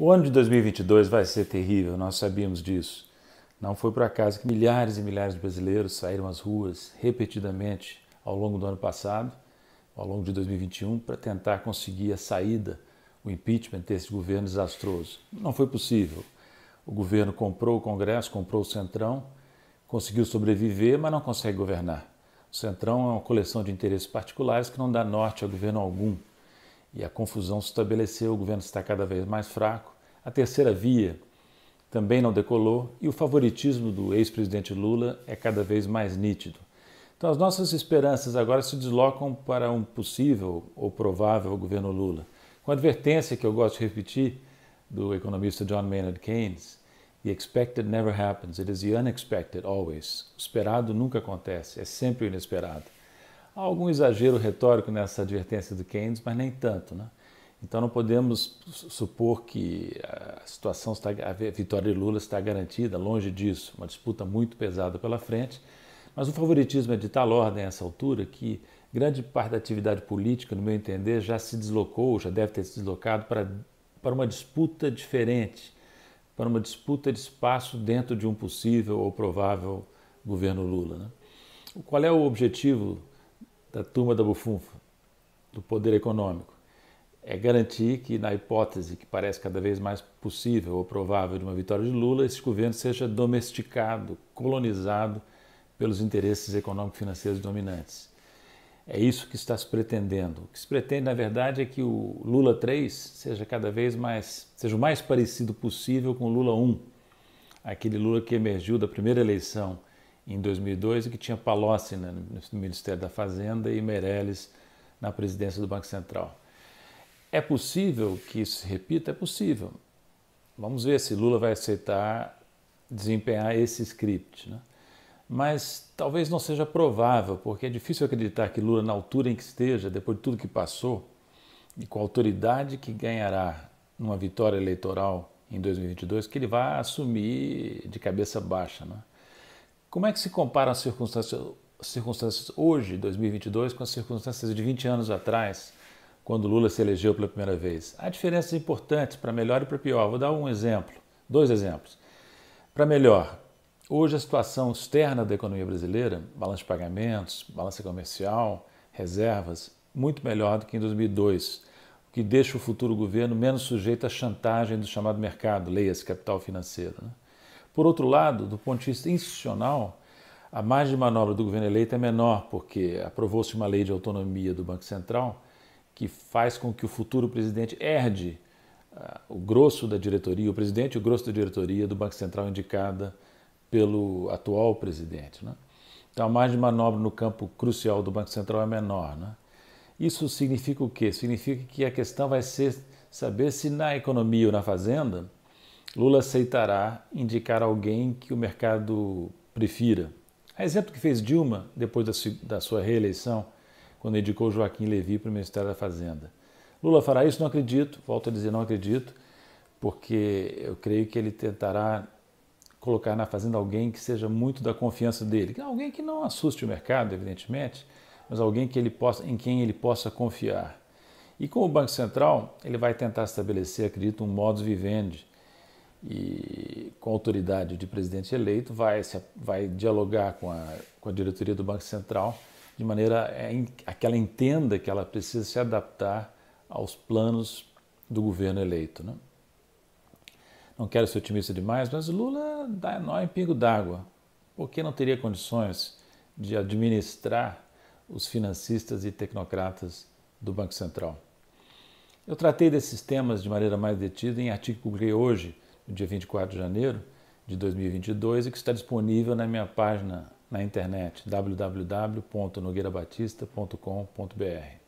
O ano de 2022 vai ser terrível, nós sabíamos disso. Não foi por acaso que milhares e milhares de brasileiros saíram às ruas repetidamente ao longo do ano passado, ao longo de 2021, para tentar conseguir a saída, o impeachment desse governo desastroso. Não foi possível. O governo comprou o Congresso, comprou o Centrão, conseguiu sobreviver, mas não consegue governar. O Centrão é uma coleção de interesses particulares que não dá norte a governo algum e a confusão se estabeleceu, o governo está cada vez mais fraco. A terceira via também não decolou e o favoritismo do ex-presidente Lula é cada vez mais nítido. Então, as nossas esperanças agora se deslocam para um possível ou provável governo Lula, com a advertência que eu gosto de repetir do economista John Maynard Keynes: The expected never happens, it is the unexpected always. O esperado nunca acontece, é sempre o inesperado. Há algum exagero retórico nessa advertência do Keynes, mas nem tanto. Né? Então não podemos supor que a situação está, a vitória de Lula está garantida, longe disso, uma disputa muito pesada pela frente, mas o favoritismo é de tal ordem a essa altura que grande parte da atividade política, no meu entender, já se deslocou, já deve ter se deslocado para, para uma disputa diferente, para uma disputa de espaço dentro de um possível ou provável governo Lula. Né? Qual é o objetivo da turma da bufunfa, do poder econômico, é garantir que, na hipótese que parece cada vez mais possível ou provável de uma vitória de Lula, esse governo seja domesticado, colonizado pelos interesses econômico-financeiros dominantes. É isso que está se pretendendo. O que se pretende, na verdade, é que o Lula 3 seja cada vez mais, seja o mais parecido possível com o Lula 1, aquele Lula que emergiu da primeira eleição em 2002 e que tinha Palocci né, no Ministério da Fazenda e Meirelles na presidência do Banco Central. É possível que isso se repita? É possível. Vamos ver se Lula vai aceitar desempenhar esse script. Né? Mas talvez não seja provável, porque é difícil acreditar que Lula, na altura em que esteja, depois de tudo que passou, e com a autoridade que ganhará numa vitória eleitoral em 2022, que ele vá assumir de cabeça baixa. Né? Como é que se comparam as circunstâncias, circunstâncias hoje, 2022, com as circunstâncias de 20 anos atrás, quando Lula se elegeu pela primeira vez? Há diferenças importantes para melhor e para pior. Vou dar um exemplo, dois exemplos. Para melhor, hoje a situação externa da economia brasileira, balanço de pagamentos, balança comercial, reservas, muito melhor do que em 2002, o que deixa o futuro governo menos sujeito à chantagem do chamado mercado, leia-se capital financeiro. Né? Por outro lado, do ponto de vista institucional, a margem de manobra do governo eleito é menor, porque aprovou-se uma lei de autonomia do Banco Central que faz com que o futuro presidente herde uh, o grosso da diretoria, o presidente e o grosso da diretoria do Banco Central indicada pelo atual presidente. Né? Então a margem de manobra no campo crucial do Banco Central é menor. Né? Isso significa o quê? Significa que a questão vai ser saber se na economia ou na fazenda Lula aceitará indicar alguém que o mercado prefira. A é exemplo que fez Dilma depois da, sua reeleição, quando indicou Joaquim Levi para o Ministério da Fazenda. Lula fará isso? Não acredito, volto a dizer, não acredito, porque eu creio que ele tentará colocar na Fazenda alguém que seja muito da confiança dele, alguém que não assuste o mercado, evidentemente, mas alguém que ele possa, em quem ele possa confiar. E com o Banco Central, ele vai tentar estabelecer, acredito, um modus vivendi, e com autoridade de presidente eleito, vai, se, vai dialogar com a, com a diretoria do Banco Central de maneira é, a que ela entenda que ela precisa se adaptar aos planos do governo eleito. Né? Não quero ser otimista demais, mas Lula dá nó em pingo d'água. porque não teria condições de administrar os financistas e tecnocratas do Banco Central? Eu tratei desses temas de maneira mais detida em artigo que publiquei hoje no dia 24 de janeiro de 2022 e que está disponível na minha página na internet www.nogueirabatista.com.br.